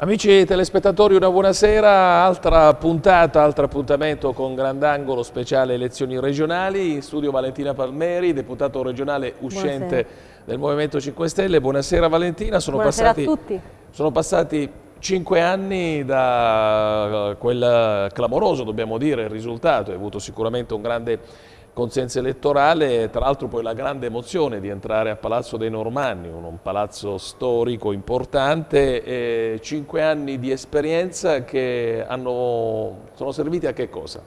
Amici telespettatori, una buonasera, altra puntata, altro appuntamento con Grandangolo speciale elezioni regionali, in studio Valentina Palmeri, deputato regionale uscente buonasera. del Movimento 5 Stelle. Buonasera Valentina, sono, buonasera passati, sono passati cinque anni da eh, quel clamoroso, dobbiamo dire, risultato, hai avuto sicuramente un grande consenso elettorale, tra l'altro poi la grande emozione di entrare a Palazzo dei Normanni, un palazzo storico importante, cinque anni di esperienza che hanno, sono serviti a che cosa?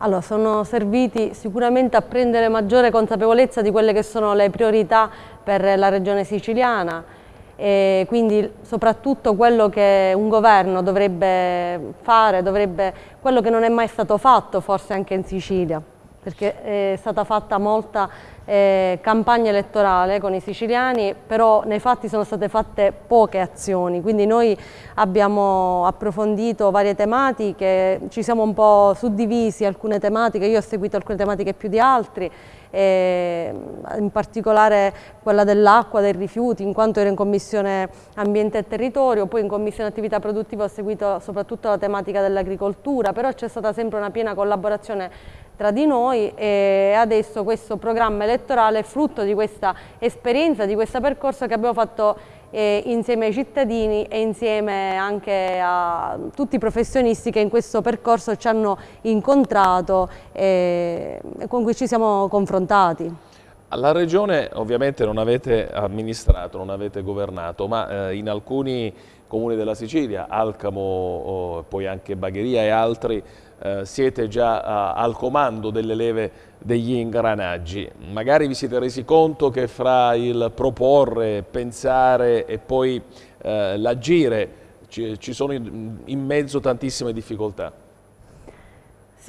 Allora, sono serviti sicuramente a prendere maggiore consapevolezza di quelle che sono le priorità per la regione siciliana e quindi soprattutto quello che un governo dovrebbe fare, dovrebbe, quello che non è mai stato fatto forse anche in Sicilia perché è stata fatta molta eh, campagna elettorale con i siciliani, però nei fatti sono state fatte poche azioni, quindi noi abbiamo approfondito varie tematiche, ci siamo un po' suddivisi alcune tematiche, io ho seguito alcune tematiche più di altri eh, in particolare quella dell'acqua, dei rifiuti, in quanto ero in Commissione Ambiente e Territorio, poi in Commissione Attività Produttiva ho seguito soprattutto la tematica dell'agricoltura, però c'è stata sempre una piena collaborazione tra di noi e adesso questo programma elettorale è frutto di questa esperienza, di questo percorso che abbiamo fatto eh, insieme ai cittadini e insieme anche a tutti i professionisti che in questo percorso ci hanno incontrato e con cui ci siamo confrontati. Alla regione ovviamente non avete amministrato, non avete governato, ma eh, in alcuni comuni della Sicilia, Alcamo, oh, poi anche Bagheria e altri, eh, siete già eh, al comando delle leve degli ingranaggi. Magari vi siete resi conto che fra il proporre, pensare e poi eh, l'agire ci, ci sono in mezzo tantissime difficoltà.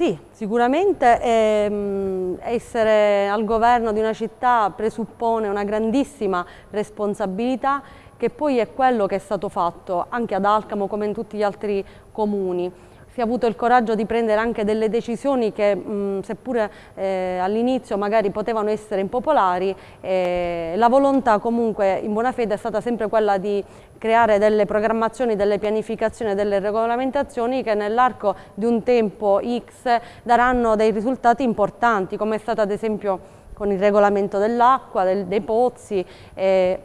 Sì, sicuramente ehm, essere al governo di una città presuppone una grandissima responsabilità che poi è quello che è stato fatto anche ad Alcamo come in tutti gli altri comuni si è avuto il coraggio di prendere anche delle decisioni che mh, seppure eh, all'inizio magari potevano essere impopolari, eh, la volontà comunque in buona fede è stata sempre quella di creare delle programmazioni, delle pianificazioni, delle regolamentazioni che nell'arco di un tempo X daranno dei risultati importanti, come è stata ad esempio con il regolamento dell'acqua, del, dei pozzi, eh,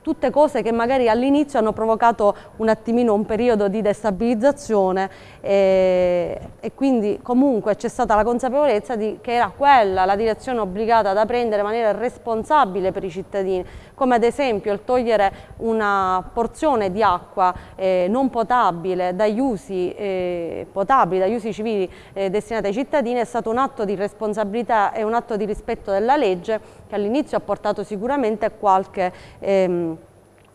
tutte cose che magari all'inizio hanno provocato un attimino un periodo di destabilizzazione eh, e quindi comunque c'è stata la consapevolezza di, che era quella la direzione obbligata da prendere in maniera responsabile per i cittadini, come ad esempio il togliere una porzione di acqua eh, non potabile dagli usi eh, potabili, dagli usi civili eh, destinati ai cittadini è stato un atto di responsabilità e un atto di rispetto della della legge che all'inizio ha portato sicuramente qualche, ehm,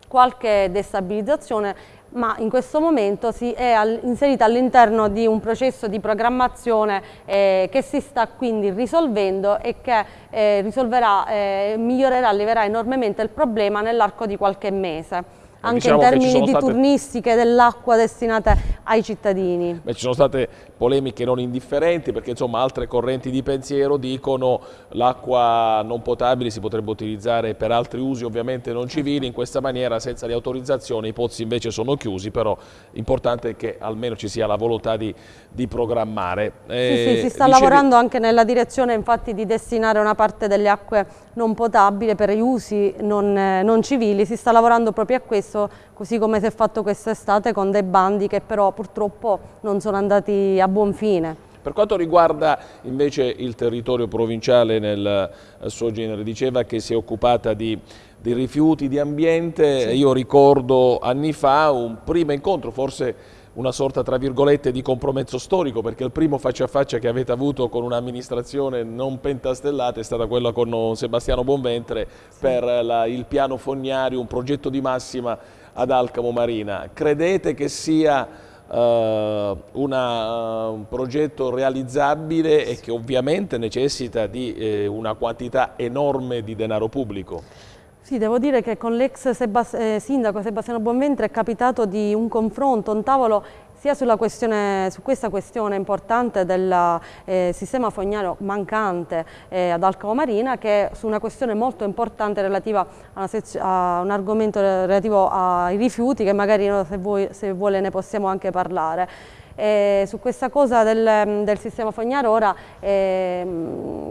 qualche destabilizzazione ma in questo momento si è inserita all'interno di un processo di programmazione eh, che si sta quindi risolvendo e che eh, risolverà, eh, migliorerà, alleverà enormemente il problema nell'arco di qualche mese anche diciamo in termini di state... turnistiche dell'acqua destinata ai cittadini. Beh, ci sono state polemiche non indifferenti perché insomma altre correnti di pensiero dicono l'acqua non potabile si potrebbe utilizzare per altri usi ovviamente non civili, in questa maniera senza le autorizzazioni i pozzi invece sono chiusi, però importante è che almeno ci sia la volontà di, di programmare. Eh, sì, sì, eh, si sta dicevi... lavorando anche nella direzione infatti di destinare una parte delle acque non potabili per gli usi non, eh, non civili, si sta lavorando proprio a questo stesso, così come si è fatto quest'estate con dei bandi che però purtroppo non sono andati a buon fine. Per quanto riguarda invece il territorio provinciale nel eh, suo genere, diceva che si è occupata di, di rifiuti, di ambiente, sì. io ricordo anni fa un primo incontro, forse una sorta tra virgolette di compromesso storico perché il primo faccia a faccia che avete avuto con un'amministrazione non pentastellata è stata quella con eh, Sebastiano Bonventre sì. per eh, la, il piano fognario, un progetto di massima ad Alcamo Marina. Credete che sia Uh, una, un progetto realizzabile e che ovviamente necessita di eh, una quantità enorme di denaro pubblico. Sì, devo dire che con l'ex Sebast eh, sindaco Sebastiano Buonventre è capitato di un confronto, un tavolo sia su questa questione importante del eh, sistema fognario mancante eh, ad Alcamo Marina che su una questione molto importante relativa a, a un argomento relativo ai rifiuti che magari se, vuoi, se vuole ne possiamo anche parlare eh, su questa cosa del, del sistema Fognaro ora eh,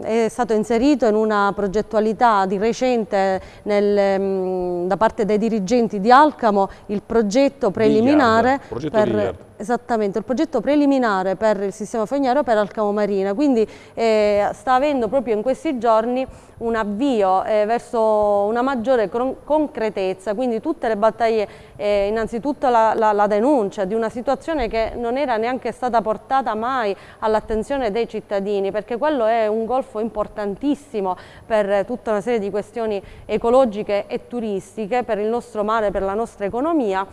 è stato inserito in una progettualità di recente nel, ehm, da parte dei dirigenti di Alcamo il progetto preliminare Lignard, progetto per... Esattamente, il progetto preliminare per il sistema fognario per Alcamo Marina, quindi eh, sta avendo proprio in questi giorni un avvio eh, verso una maggiore concretezza, quindi tutte le battaglie, eh, innanzitutto la, la, la, denuncia di una situazione che non era neanche stata portata mai all'attenzione dei cittadini, perché quello è un golfo importantissimo per tutta una serie di questioni ecologiche e turistiche, per il nostro mare, per la nostra economia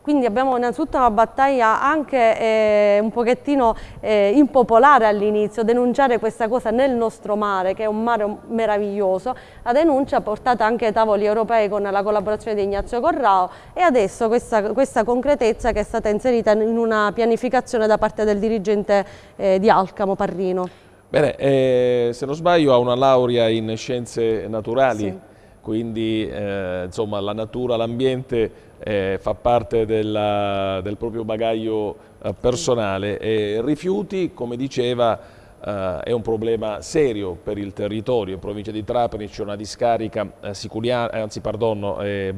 quindi abbiamo innanzitutto una battaglia anche eh, un pochettino eh, impopolare all'inizio, denunciare questa cosa nel nostro mare, che è un mare meraviglioso, la denuncia ha portato anche ai tavoli europei con la collaborazione di Ignazio Corrao e adesso questa, questa concretezza che è stata inserita in una pianificazione da parte del dirigente eh, di Alcamo, Parrino. Bene, eh, se non sbaglio ha una laurea in scienze naturali, sì. quindi eh, insomma, la natura, l'ambiente eh, fa parte della, del proprio bagaglio eh, personale e rifiuti, come diceva, Uh, è un problema serio per il territorio. In provincia di Trapani c'è una discarica eh, sicuria, eh, anzi, pardon, eh, Borrania,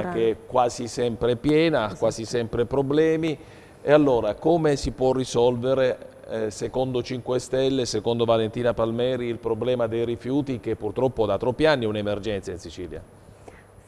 Borrania, che è quasi sempre piena, esatto. quasi sempre problemi. E allora come si può risolvere, eh, secondo 5 Stelle, secondo Valentina Palmeri, il problema dei rifiuti che purtroppo da troppi anni è un'emergenza in Sicilia?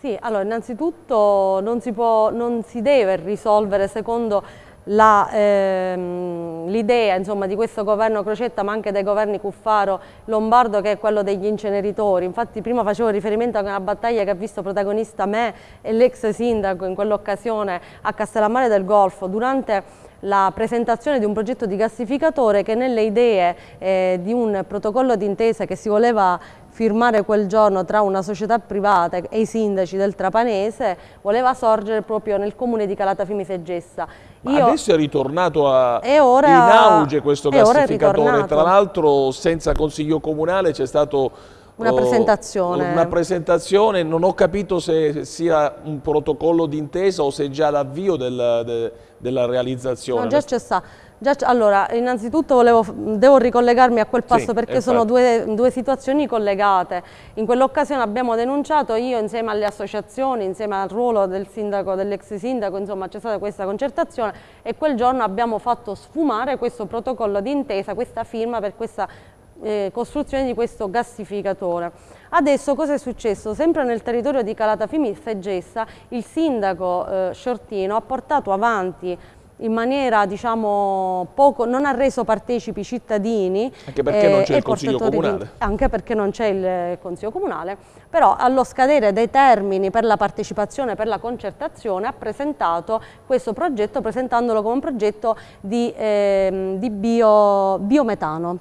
Sì, allora innanzitutto non si, può, non si deve risolvere secondo ehm, l'idea ehm, di questo governo Crocetta ma anche dei governi Cuffaro Lombardo che è quello degli inceneritori infatti prima facevo riferimento a una battaglia che ha visto protagonista me e l'ex sindaco in quell'occasione a Castellammare del Golfo durante la presentazione di un progetto di gassificatore che nelle idee eh, di un protocollo d'intesa che si voleva firmare quel giorno tra una società privata e i sindaci del Trapanese voleva sorgere proprio nel comune di Calata Fimise Gessa. Io... adesso è ritornato a... è ora... in auge questo gassificatore, tra l'altro senza consiglio comunale c'è stato una oh, presentazione. Una presentazione, non ho capito se sia un protocollo d'intesa o se è già l'avvio del, del, della realizzazione. No, già c'è sta. Già allora, innanzitutto volevo, devo ricollegarmi a quel passo sì, perché sono due, due, situazioni collegate. In quell'occasione abbiamo denunciato io insieme alle associazioni, insieme al ruolo del sindaco, dell'ex sindaco, insomma c'è stata questa concertazione e quel giorno abbiamo fatto sfumare questo protocollo d'intesa, questa firma per questa eh, costruzione di questo gasificatore. Adesso cosa è successo? Sempre nel territorio di Calatafimi Feggessa il sindaco eh, Sciortino ha portato avanti in maniera diciamo poco, non ha reso partecipi i cittadini. Anche perché eh, non c'è il Consiglio Comunale. Di, anche perché non c'è il eh, Consiglio Comunale, però allo scadere dei termini per la partecipazione, per la concertazione, ha presentato questo progetto presentandolo come un progetto di, eh, di bio, biometano.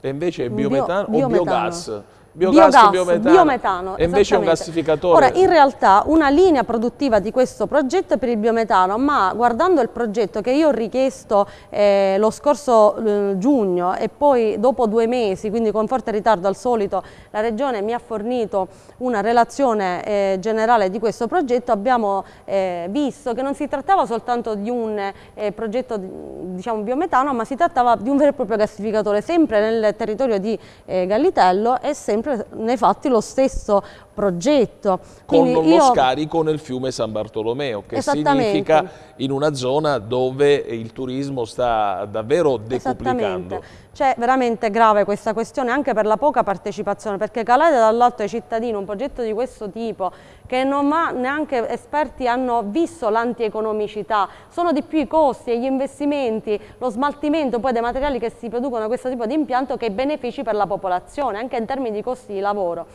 E invece è biometano Bio, o biogas? Biogas, biogas biometano. biometano e invece è un gassificatore. Ora, in realtà una linea produttiva di questo progetto è per il biometano, ma guardando il progetto che io ho richiesto eh, lo scorso eh, giugno e poi dopo due mesi, quindi con forte ritardo al solito, la Regione mi ha fornito una relazione eh, generale di questo progetto, abbiamo eh, visto che non si trattava soltanto di un eh, progetto diciamo, biometano, ma si trattava di un vero e proprio gasificatore, sempre nel territorio di eh, Gallitello e sempre nei fatti lo stesso progetto. Quindi con lo io... scarico nel fiume San Bartolomeo, che significa in una zona dove il turismo sta davvero decuplicando. C'è veramente grave questa questione anche per la poca partecipazione, perché calare dall'alto ai cittadini un progetto di questo tipo che non ha neanche esperti hanno visto l'antieconomicità, sono di più i costi e gli investimenti, lo smaltimento poi dei materiali che si producono da questo tipo di impianto che i benefici per la popolazione, anche in termini di costi di lavoro.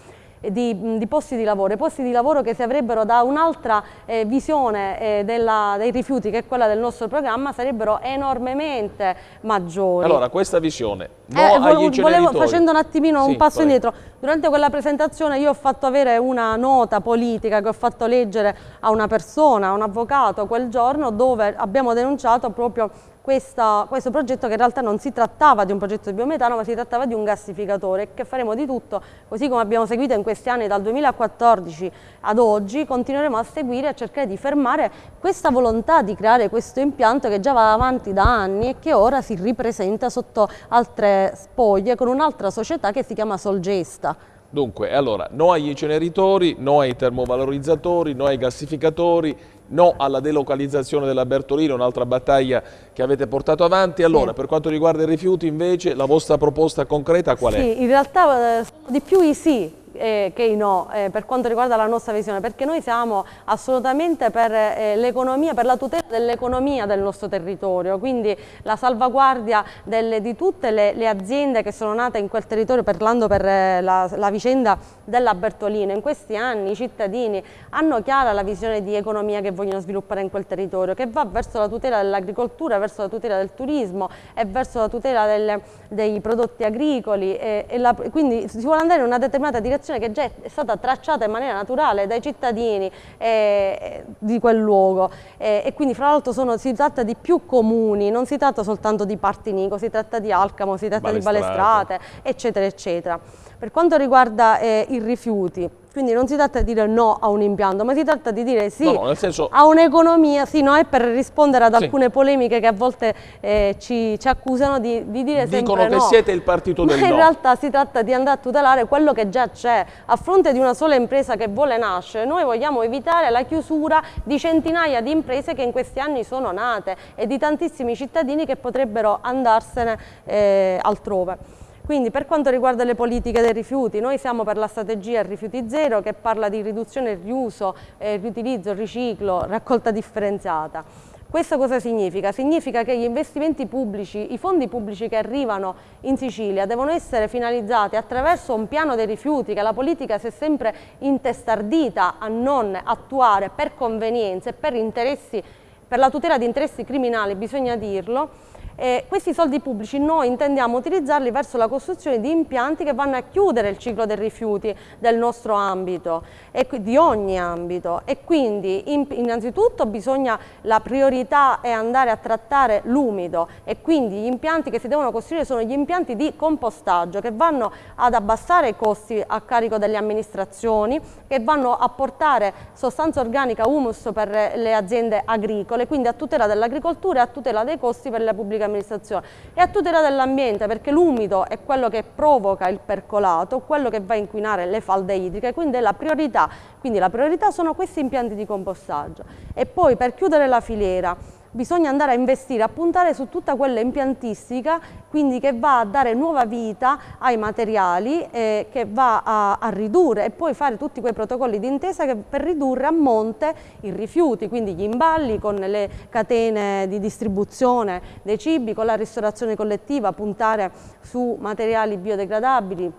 Eh, di, di, posti di lavoro, posti di lavoro che si avrebbero da un'altra eh, visione eh, della, dei rifiuti che è quella del nostro programma sarebbero enormemente maggiori. Allora questa visione, no eh, volevo, volevo, facendo un attimino sì, un passo vai. indietro, Durante quella presentazione io ho fatto avere una nota politica che ho fatto leggere a una persona, a un avvocato quel giorno dove abbiamo denunciato proprio questa, questo progetto che in realtà non si trattava di un progetto di biometano ma si trattava di un gasificatore che faremo di tutto, così come abbiamo seguito in questi anni dal 2014 ad oggi, continueremo a seguire e a cercare di fermare questa volontà di creare questo impianto che già va avanti da anni e che ora si ripresenta sotto altre spoglie con un'altra società che si chiama Solgesta. Dunque, allora, no agli inceneritori, no ai termovalorizzatori, no ai gassificatori, no alla delocalizzazione della Bertolina, un'altra battaglia che avete portato avanti. Allora, sì. per quanto riguarda i rifiuti invece, la vostra proposta concreta qual è? Sì, in realtà eh, di più i sì, eh, che i no eh, per quanto riguarda la nostra visione, perché noi siamo assolutamente per eh, l'economia, per la tutela dell'economia del nostro territorio, quindi la salvaguardia delle, di tutte le, le, aziende che sono nate in quel territorio, parlando per eh, la, la vicenda della Bertolino. In questi anni i cittadini hanno chiara la visione di economia che vogliono sviluppare in quel territorio, che va verso la tutela dell'agricoltura, verso la tutela del turismo e verso la tutela delle, dei prodotti agricoli e, eh, e la, quindi si vuole andare in una determinata direzione comunicazione che già è stata tracciata in maniera naturale dai cittadini eh, di quel luogo eh, e quindi fra l'altro si tratta di più comuni, non si tratta soltanto di Partinico, si tratta di Alcamo, si tratta Balestrate. di Balestrate, eccetera, eccetera. Per quanto riguarda eh, i rifiuti, quindi non si tratta di dire no a un impianto, ma si tratta di dire sì no, no, senso... a un'economia, sì, no, è per rispondere ad alcune sì. polemiche che a volte eh, ci, ci, accusano di, di dire Dicono sempre no. Dicono che siete il partito del in no. in realtà si tratta di andare a tutelare quello che già c'è. A fronte di una sola impresa che vuole nascere, noi vogliamo evitare la chiusura di centinaia di imprese che in questi anni sono nate e di tantissimi cittadini che potrebbero andarsene eh, altrove. Quindi per quanto riguarda le politiche dei rifiuti, noi siamo per la strategia Rifiuti Zero che parla di riduzione, riuso, eh, riutilizzo, riciclo, raccolta differenziata. Questo cosa significa? Significa che gli investimenti pubblici, i fondi pubblici che arrivano in Sicilia devono essere finalizzati attraverso un piano dei rifiuti che la politica si è sempre intestardita a non attuare per convenienze, per interessi, per la tutela di interessi criminali, bisogna dirlo, e questi soldi pubblici noi intendiamo utilizzarli verso la costruzione di impianti che vanno a chiudere il ciclo dei rifiuti del nostro ambito e di ogni ambito e quindi innanzitutto bisogna, la priorità è andare a trattare l'umido e quindi gli impianti che si devono costruire sono gli impianti di compostaggio che vanno ad abbassare i costi a carico delle amministrazioni, che vanno a portare sostanza organica humus per le aziende agricole, quindi a tutela dell'agricoltura e a tutela dei costi per la pubblica pubblica amministrazione e a tutela dell'ambiente perché l'umido è quello che provoca il percolato, quello che va a inquinare le falde idriche, quindi è la priorità. Quindi la priorità sono questi impianti di compostaggio. E poi per chiudere la filiera, bisogna andare a investire, a puntare su tutta quella impiantistica, quindi che va a dare nuova vita ai materiali, eh, che va a, a, ridurre e poi fare tutti quei protocolli d'intesa per ridurre a monte i rifiuti, quindi gli imballi con le catene di distribuzione dei cibi, con la ristorazione collettiva, puntare su materiali biodegradabili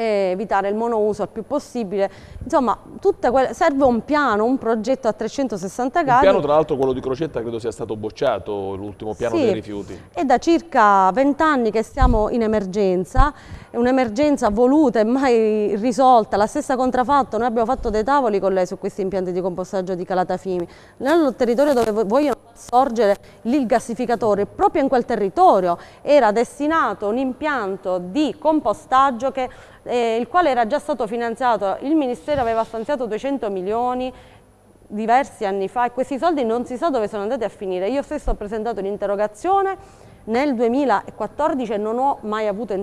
evitare il monouso il più possibile. Insomma, serve un piano, un progetto a 360 gradi. Il piano, tra l'altro, quello di Crocetta credo sia stato bocciato, l'ultimo piano sì, dei rifiuti. È da circa 20 anni che stiamo in emergenza, è un'emergenza voluta e mai risolta. La stessa contrafatto noi abbiamo fatto dei tavoli con lei su questi impianti di compostaggio di Calatafimi. Nel territorio dove vogliono sorgere lì il gasificatore, proprio in quel territorio era destinato un impianto di compostaggio che, eh, il quale era già stato finanziato, il Ministero aveva stanziato 200 milioni diversi anni fa e questi soldi non si sa dove sono andati a finire. Io stesso ho presentato un'interrogazione nel 2014 non ho mai avuto,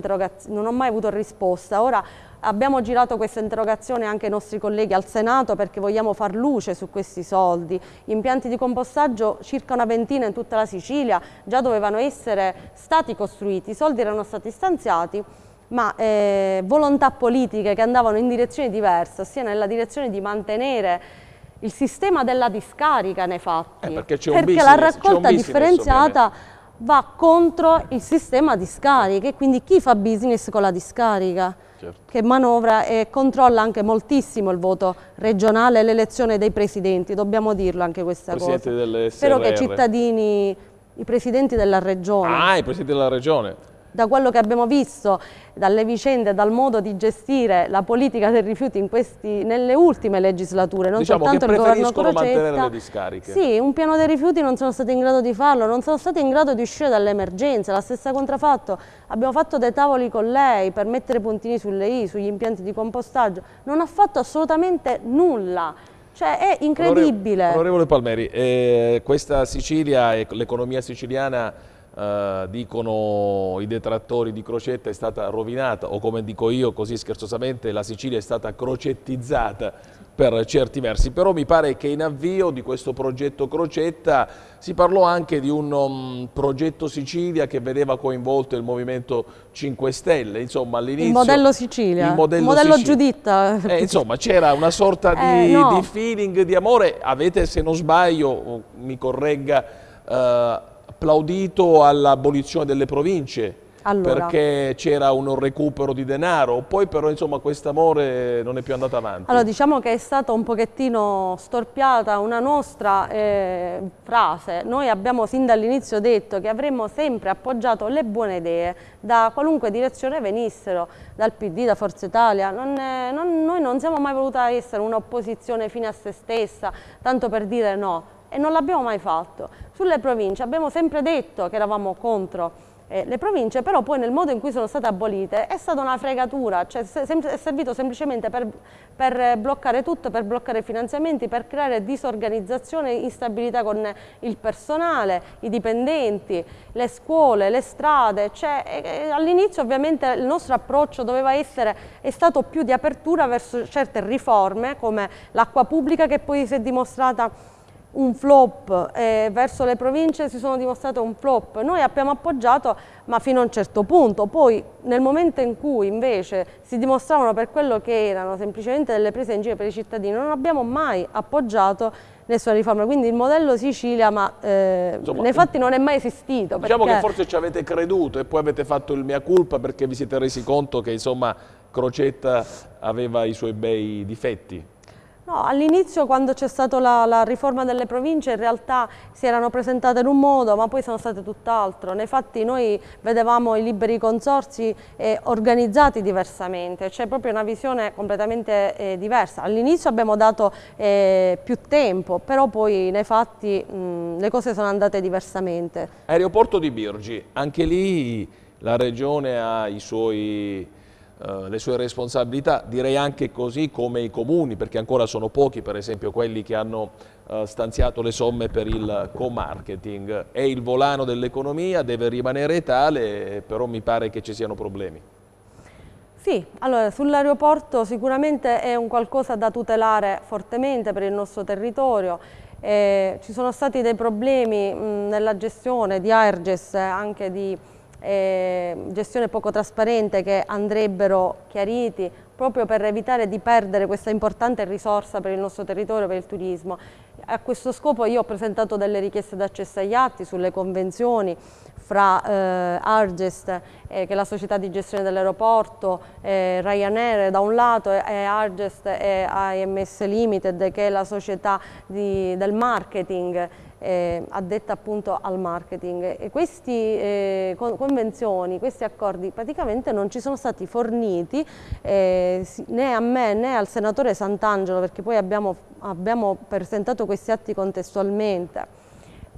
non ho mai avuto risposta. Ora Abbiamo girato questa interrogazione anche ai nostri colleghi al Senato perché vogliamo far luce su questi soldi. impianti di compostaggio, circa una ventina in tutta la Sicilia, già dovevano essere stati costruiti, i soldi erano stati stanziati, ma eh, volontà politiche che andavano in direzione diversa, ossia nella direzione di mantenere il sistema della discarica nei fatti, eh perché, perché business, la raccolta differenziata... Ovviamente va contro il sistema di scariche, quindi chi fa business con la discarica, certo. che manovra e controlla anche moltissimo il voto regionale e l'elezione dei presidenti, dobbiamo dirlo anche questa Presidente cosa. Spero che i cittadini, i presidenti della regione. Ah, i presidenti della regione da quello che abbiamo visto, dalle vicende, dal modo di gestire la politica dei rifiuti questi, nelle ultime legislature, non diciamo soltanto il governo Crocetta. mantenere le discariche. Sì, un piano dei rifiuti non sono stati in grado di farlo, non sono stati in grado di uscire dall'emergenza, la stessa contraffatto. Abbiamo fatto dei tavoli con lei per mettere puntini sulle I, sugli impianti di compostaggio, non ha fatto assolutamente nulla. Cioè è incredibile. Onorevole, onorevole Palmeri, eh, questa Sicilia e l'economia siciliana eh, dicono i detrattori di Crocetta, è stata rovinata, o come dico io così scherzosamente, la Sicilia è stata crocettizzata per certi versi. Però mi pare che in avvio di questo progetto Crocetta si parlò anche di un um, progetto Sicilia che vedeva coinvolto il Movimento 5 Stelle, insomma all'inizio... Il modello Sicilia, il modello, modello Sicilia. Giuditta. Eh, insomma c'era una sorta eh, di, no. di feeling, di amore, avete se non sbaglio, mi corregga, Uh, applaudito all'abolizione delle province, allora. perché c'era un recupero di denaro, poi però insomma quest'amore non è più andato avanti. Allora diciamo che è stata un pochettino storpiata una nostra eh, frase, noi abbiamo sin dall'inizio detto che avremmo sempre appoggiato le buone idee da qualunque direzione venissero, dal PD, da Forza Italia, non è, eh, non, noi non siamo mai voluti essere un'opposizione fine a se stessa, tanto per dire no, e non l'abbiamo mai fatto. Sulle province abbiamo sempre detto che eravamo contro eh, le province, però poi nel modo in cui sono state abolite è stata una fregatura, cioè se, è servito semplicemente per, per, bloccare tutto, per bloccare i finanziamenti, per creare disorganizzazione, instabilità con il personale, i dipendenti, le scuole, le strade. Cioè, all'inizio ovviamente il nostro approccio doveva essere, è stato più di apertura verso certe riforme come l'acqua pubblica che poi si è dimostrata un flop e verso le province si sono dimostrate un flop. Noi abbiamo appoggiato ma fino a un certo punto, poi nel momento in cui invece si dimostravano per quello che erano semplicemente delle prese in giro per i cittadini, non abbiamo mai appoggiato nessuna riforma, quindi il modello Sicilia ma, eh, Insomma, nei fatti non è mai esistito. Diciamo perché... che forse ci avete creduto e poi avete fatto il mia culpa perché vi siete resi conto che insomma, Crocetta aveva i suoi bei difetti. No, all'inizio quando c'è stata la, la, riforma delle province in realtà si erano presentate in un modo ma poi sono state tutt'altro. Nei fatti noi vedevamo i liberi consorsi eh, organizzati diversamente, c'è proprio una visione completamente eh, diversa. All'inizio abbiamo dato eh, più tempo, però poi nei fatti mh, le cose sono andate diversamente. Aeroporto di Birgi, anche lì la regione ha i suoi eh, le sue responsabilità, direi anche così come i comuni, perché ancora sono pochi per esempio quelli che hanno eh, stanziato le somme per il co-marketing. È il volano dell'economia, deve rimanere tale, però mi pare che ci siano problemi. Sì, allora sull'aeroporto sicuramente è un qualcosa da tutelare fortemente per il nostro territorio. Eh, ci sono stati dei problemi mh, nella gestione di Airges, anche di eh, gestione poco trasparente che andrebbero chiariti proprio per evitare di perdere questa importante risorsa per il nostro territorio, per il turismo. A questo scopo io ho presentato delle richieste d'accesso agli atti sulle convenzioni fra eh, Argest, eh, che è la società di gestione dell'aeroporto, eh, Ryanair da un lato e, Argest e AMS Limited, che è la società di, del marketing eh, addetta appunto al marketing e queste eh, convenzioni, questi accordi praticamente non ci sono stati forniti eh, né a me né al senatore Sant'Angelo perché poi abbiamo, abbiamo presentato questi atti contestualmente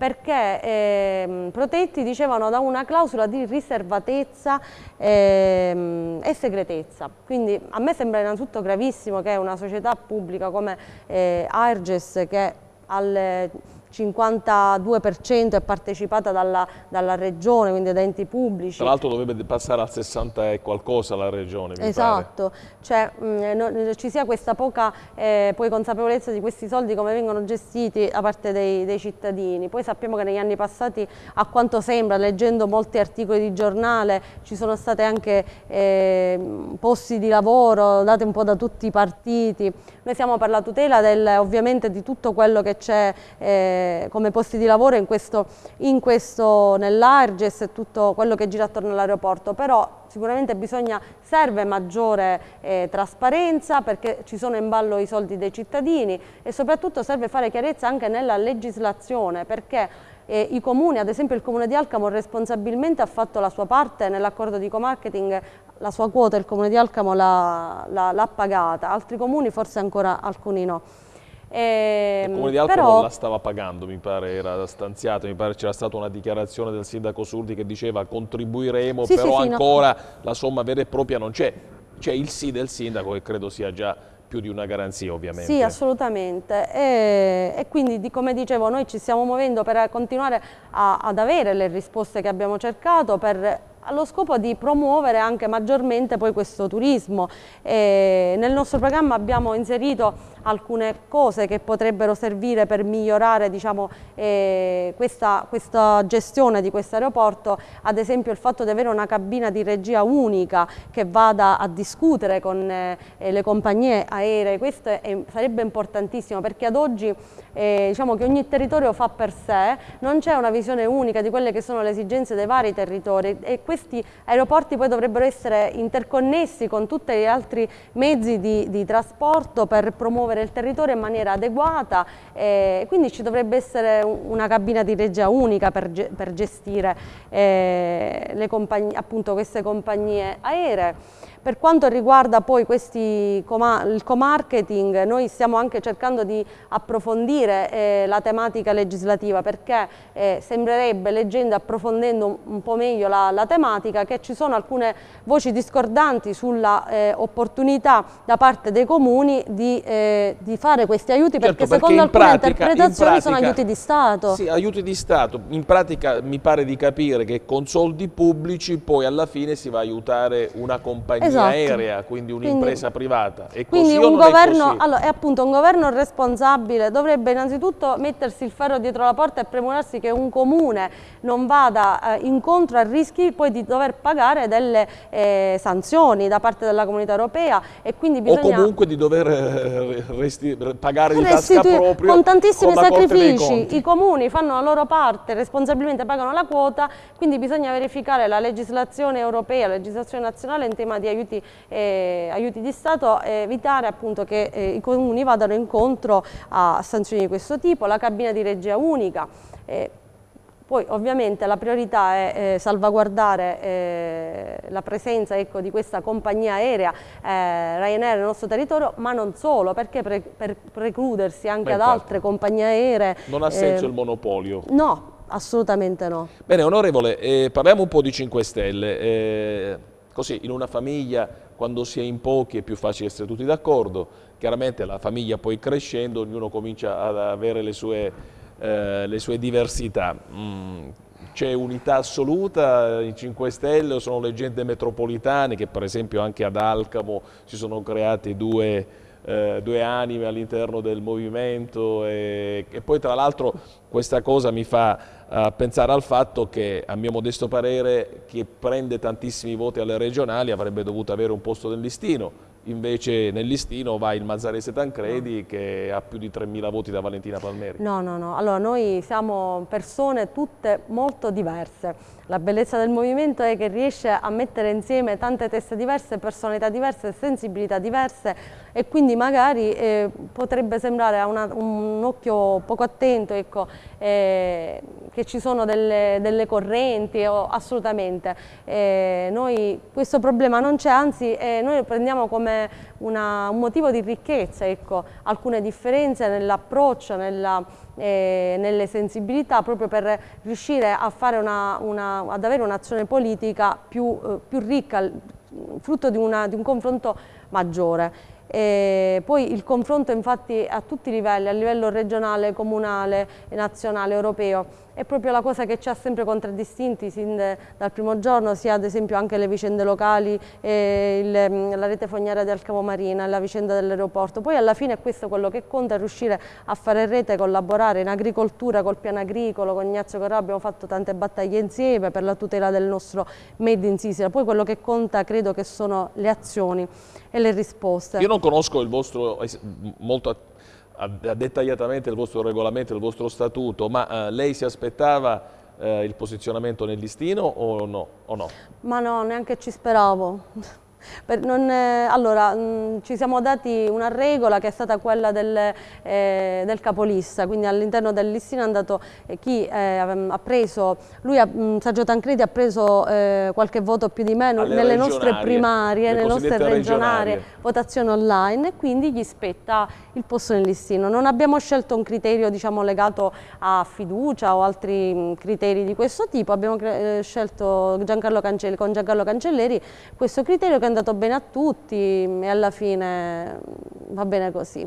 perché eh, protetti dicevano da una clausola di riservatezza eh, e segretezza. Quindi a me sembra innanzitutto gravissimo che una società pubblica come eh, Arges che al 52% è partecipata dalla, dalla, regione, quindi da enti pubblici. Tra l'altro dovrebbe passare al 60 e qualcosa la regione, Esatto, cioè, mh, ci sia questa poca eh, poi consapevolezza di questi soldi come vengono gestiti da parte dei, dei cittadini. Poi sappiamo che negli anni passati, a quanto sembra, leggendo molti articoli di giornale, ci sono state anche eh, posti di lavoro date un po' da tutti i partiti. Noi siamo per la tutela del, ovviamente di tutto quello che c'è eh, come, posti di lavoro in questo, in questo nell'Arges e tutto quello che gira attorno all'aeroporto, però sicuramente bisogna, serve maggiore eh, trasparenza perché ci sono in ballo i soldi dei cittadini e soprattutto serve fare chiarezza anche nella legislazione perché eh, i comuni, ad esempio il comune di Alcamo responsabilmente ha fatto la sua parte nell'accordo di co-marketing, la sua quota il comune di Alcamo l'ha pagata, altri comuni forse ancora alcuni no. Eh, il Comune di Alto però... non la stava pagando, mi pare, era stanziato, mi pare c'era stata una dichiarazione del sindaco Surdi che diceva contribuiremo, sì, però sì, ancora no. la somma vera e propria non c'è. C'è il sì del sindaco che credo sia già più di una garanzia ovviamente. Sì, assolutamente. E, e quindi di, come dicevo noi ci stiamo muovendo per continuare a, ad avere le risposte che abbiamo cercato, per allo scopo di promuovere anche maggiormente poi questo turismo. E eh, nel nostro programma abbiamo inserito alcune cose che potrebbero servire per migliorare diciamo, eh, questa, questa, gestione di questo aeroporto, ad esempio il fatto di avere una cabina di regia unica che vada a discutere con eh, le compagnie aeree, questo è, sarebbe importantissimo perché ad oggi eh, diciamo che ogni territorio fa per sé, non c'è una visione unica di quelle che sono le esigenze dei vari territori e questi aeroporti poi dovrebbero essere interconnessi con tutti gli altri mezzi di, di trasporto per promuovere il territorio in maniera adeguata e eh, quindi ci dovrebbe essere una cabina di regia unica per, per gestire eh, compagnie, appunto queste compagnie aeree. Per quanto riguarda poi questi, il co-marketing, noi stiamo anche cercando di approfondire eh, la tematica legislativa perché eh, sembrerebbe, leggendo e approfondendo un, po' meglio la, la, tematica, che ci sono alcune voci discordanti sulla eh, opportunità da parte dei comuni di, eh, di fare questi aiuti certo, perché, perché, secondo in alcune pratica, interpretazioni in pratica, sono aiuti di Stato. Sì, aiuti di Stato. In pratica mi pare di capire che con soldi pubblici poi alla fine si va a aiutare una compagnia esatto. aerea, quindi un'impresa privata. E quindi un governo, è allora, appunto, un governo responsabile dovrebbe innanzitutto mettersi il ferro dietro la porta e premurarsi che un comune non vada eh, incontro a rischi poi di dover pagare delle eh, sanzioni da parte della comunità europea e quindi bisogna... O comunque di dover eh, pagare di tasca propria con tantissimi sacrifici, i comuni fanno la loro parte, responsabilmente pagano la quota, quindi bisogna verificare la legislazione europea, la legislazione nazionale in tema di aiuto aiuti, eh, aiuti di Stato, eh, evitare appunto che eh, i comuni vadano incontro a sanzioni di questo tipo, la cabina di regia unica. Eh, poi ovviamente la priorità è eh, salvaguardare eh, la presenza ecco, di questa compagnia aerea eh, Ryanair nel nostro territorio, ma non solo, perché pre per precludersi anche Beh, ad certo. altre compagnie aeree... Non ha senso il monopolio. No, assolutamente no. Bene, onorevole, parliamo un po' di 5 Stelle. Così in una famiglia quando si è in pochi è più facile essere tutti d'accordo, chiaramente la famiglia poi crescendo ognuno comincia ad avere le sue, eh, le sue diversità. Mm. C'è unità assoluta in 5 Stelle, sono leggende metropolitane che per esempio anche ad Alcamo si sono creati due eh, due anime all'interno del movimento e, e poi tra l'altro questa cosa mi fa eh, pensare al fatto che a mio modesto parere chi prende tantissimi voti alle regionali avrebbe dovuto avere un posto del listino Invece nel listino va il Mazzarese Tancredi che ha più di 3.000 voti da Valentina Palmeri. No, no, no. Allora noi siamo persone tutte molto diverse. La bellezza del movimento è che riesce a mettere insieme tante teste diverse, personalità diverse, sensibilità diverse e quindi magari eh, potrebbe sembrare a una, un occhio poco attento ecco, eh, che ci sono delle, delle correnti, oh, assolutamente. Eh, noi, questo problema non c'è, anzi eh, noi lo prendiamo come come una, un motivo di ricchezza, ecco, alcune differenze nell'approccio, eh, nelle sensibilità proprio per riuscire una, una, ad avere un'azione politica più, eh, più, ricca, frutto di, di un confronto maggiore. E poi il confronto infatti a tutti i livelli, a livello regionale, comunale, nazionale, europeo, è proprio la cosa che ci ha sempre contraddistinti sin dal primo giorno, sia ad esempio anche le vicende locali, il, mm, la rete fognaria del Cavo Marina, la vicenda dell'aeroporto. Poi alla fine è questo quello che conta, riuscire a fare rete, collaborare in agricoltura col piano agricolo, con Ignazio Corrà abbiamo fatto tante battaglie insieme per la tutela del nostro Made in Sicilia. Poi quello che conta credo che sono le azioni e le risposte. Io non conosco il vostro molto attivo dettagliatamente il vostro regolamento, il vostro statuto, ma eh, lei si aspettava eh, il posizionamento nel listino o no? o no? Ma no, neanche ci speravo. Non, eh, allora, mh, mm, ci siamo dati una regola che è stata quella del, eh, del capolista, quindi all'interno del listino è andato eh, chi eh, ha preso, lui ha, mh, mm, Sergio Tancredi ha preso eh, qualche voto più di meno Alle nelle nostre primarie, nelle nostre regionarie, votazioni online e quindi gli spetta il posto nel listino. Non abbiamo scelto un criterio diciamo, legato a fiducia o altri mh, mm, criteri di questo tipo, abbiamo eh, scelto Giancarlo Cancelli, con Giancarlo Cancelleri questo criterio che andato bene a tutti e alla fine mm, va bene così.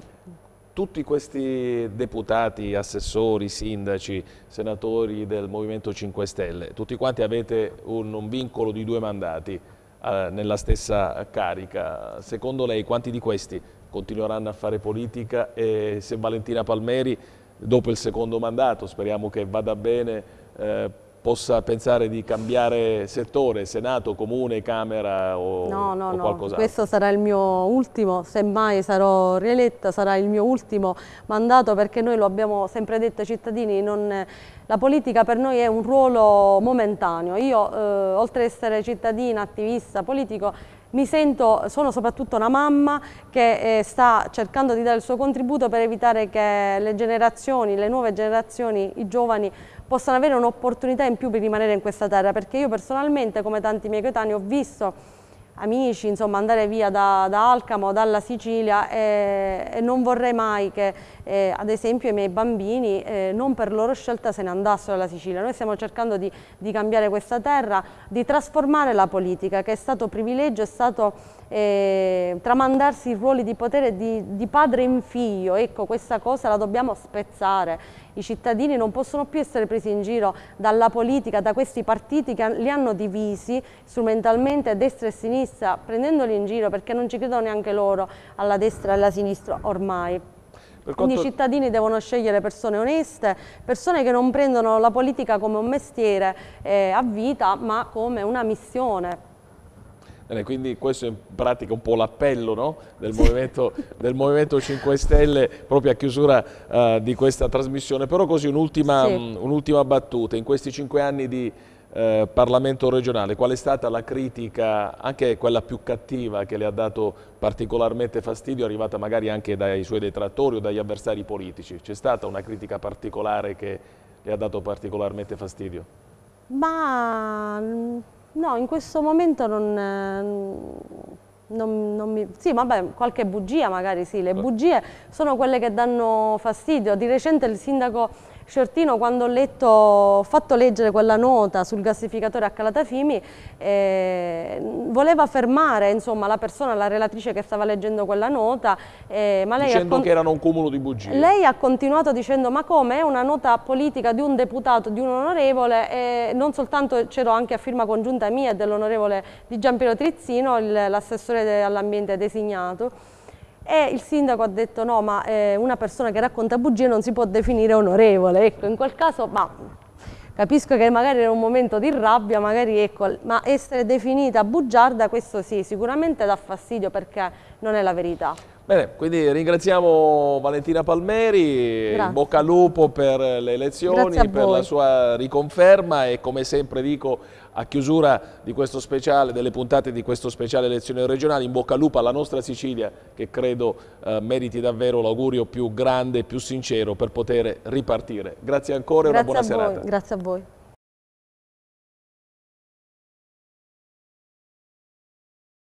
Tutti questi deputati, assessori, sindaci, senatori del Movimento 5 Stelle, tutti quanti avete un, un vincolo di due mandati eh, nella stessa carica. Secondo lei quanti di questi continueranno a fare politica e se Valentina Palmeri dopo il secondo mandato, speriamo che vada bene, eh, possa pensare di cambiare settore, Senato, Comune, Camera o, no, no, o qualcos'altro? No, questo sarà il mio ultimo, semmai sarò rieletta, sarà il mio ultimo mandato perché noi lo abbiamo sempre detto ai cittadini, non, la politica per noi è un ruolo momentaneo. Io, eh, oltre ad essere cittadina, attivista, politico, mi sento, sono soprattutto una mamma che eh, sta cercando di dare il suo contributo per evitare che le generazioni, le nuove generazioni, i giovani possano avere un'opportunità in più per rimanere in questa terra, perché io personalmente, come tanti miei coetanei, ho visto amici, insomma andare via da, da Alcamo, dalla Sicilia e, e, non vorrei mai che eh, ad esempio i miei bambini eh, non per loro scelta se ne andassero dalla Sicilia. Noi stiamo cercando di, di cambiare questa terra, di trasformare la politica che è stato privilegio, è stato eh, tramandarsi i ruoli di potere di, di, padre in figlio, ecco questa cosa la dobbiamo spezzare, i cittadini non possono più essere presi in giro dalla politica, da questi partiti che li hanno divisi strumentalmente destra e sinistra, prendendoli in giro perché non ci credono neanche loro alla destra e alla sinistra ormai. Quanto... Quindi i cittadini devono scegliere persone oneste, persone che non prendono la politica come un mestiere eh, a vita ma come una missione. Eh, quindi questo è in pratica un po' l'appello no? del, sì. movimento, del, movimento, 5 Stelle proprio a chiusura uh, di questa trasmissione, però così un'ultima sì. Mm, un battuta, in questi cinque anni di eh, Parlamento regionale, qual è stata la critica, anche quella più cattiva che le ha dato particolarmente fastidio, arrivata magari anche dai suoi detrattori o dagli avversari politici? C'è stata una critica particolare che le ha dato particolarmente fastidio? Ma No, in questo momento non... Eh, non, non mi... Sì, vabbè, qualche bugia magari sì, le ecco. bugie sono quelle che danno fastidio. Di recente il sindaco Sciortino quando ho, letto, ho fatto leggere quella nota sul gasificatore a Calatafimi eh, voleva fermare insomma, la persona, la relatrice che stava leggendo quella nota. Eh, ma lei dicendo che erano un cumulo di bugie. Lei ha continuato dicendo ma come è una nota politica di un deputato, di un onorevole e non soltanto c'ero anche a firma congiunta mia e dell'onorevole di Giampiero Trizzino, l'assessore all'ambiente designato e il sindaco ha detto no ma eh, una persona che racconta bugie non si può definire onorevole, ecco in quel caso ma capisco che magari era un momento di rabbia, magari ecco, ma essere definita bugiarda questo sì, sicuramente dà fastidio perché non è la verità. Bene, quindi ringraziamo Valentina Palmeri, Grazie. bocca al lupo per le elezioni, per la sua riconferma e come sempre dico a chiusura di questo speciale, delle puntate di questo speciale elezioni regionali, in bocca al lupo alla nostra Sicilia che credo eh, meriti davvero l'augurio più grande e più sincero per poter ripartire. Grazie ancora e una buona serata. Grazie a voi.